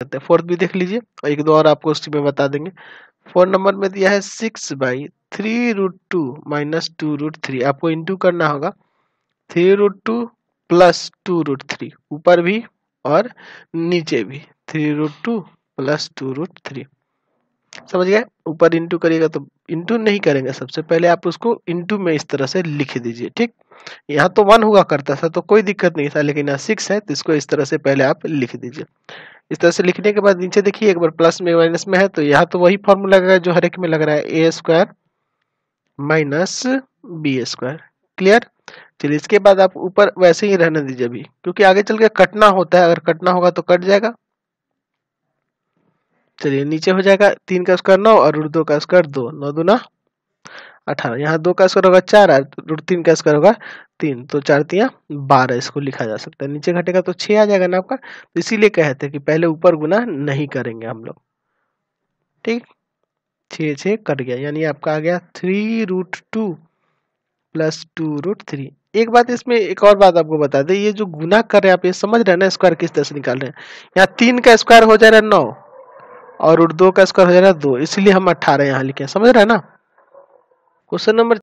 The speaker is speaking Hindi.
करते हैं फोर्थ भी देख लीजिए और एक दो और आपको उसी में बता देंगे फोर्थ नंबर में दिया है six by three root two minus two root three आपको इंटू करना होगा three root two plus two root three ऊपर भी और नीचे भी three root two plus two root three समझ गए ऊपर इंटू करिएगा तो इंटू नहीं करेंगे सबसे पहले आप उसको इंटू में इस तरह से लिख दीजिए ठीक यहाँ तो वन हुआ करता था तो कोई दिक्कत नहीं था लेकिन यहाँ सिक्स है तो इसको इस तरह से पहले आप लिख दीजिए इस तरह से लिखने के बाद नीचे देखिए एक बार प्लस में माइनस में है तो यहाँ तो वही फॉर्मूला लगेगा जो हर एक में लग रहा है a square minus b square clear चलिए इसके बाद आप ऊपर वैसे ही रहने दीजिए अभी क्योंकि आगे चल के कटना होता है अगर कटना होगा तो कट जाएगा चलिए नीचे हो जाएगा तीन का स्क्वायर नौ और दो का स्क्वायर दो नौ दुना अठारह यहाँ दो का स्क्वायर होगा चार रूट तीन का स्क्वायर होगा तीन तो चार तिया बारह इसको लिखा जा सकता है नीचे घटेगा तो छह आ जाएगा ना आपका तो इसीलिए कहते हैं कि पहले ऊपर गुना नहीं करेंगे हम लोग ठीक छ छ कट गया यानी आपका आ गया three root two plus two root three एक बात इसमें एक और बात आपको बता दें ये जो गुना कर रहे हैं आप ये समझ रहे हैं ना स्क्वायर किस तरह से निकाल रहे हैं यहाँ तीन का स्क्वायर हो जा रहा है नौ और रूट दो का स्क्वायर हो जा रहा है दो इसलिए हम अट्ठारह यहाँ लिखे समझ रहे हैं ना क्वेश्चन नंबर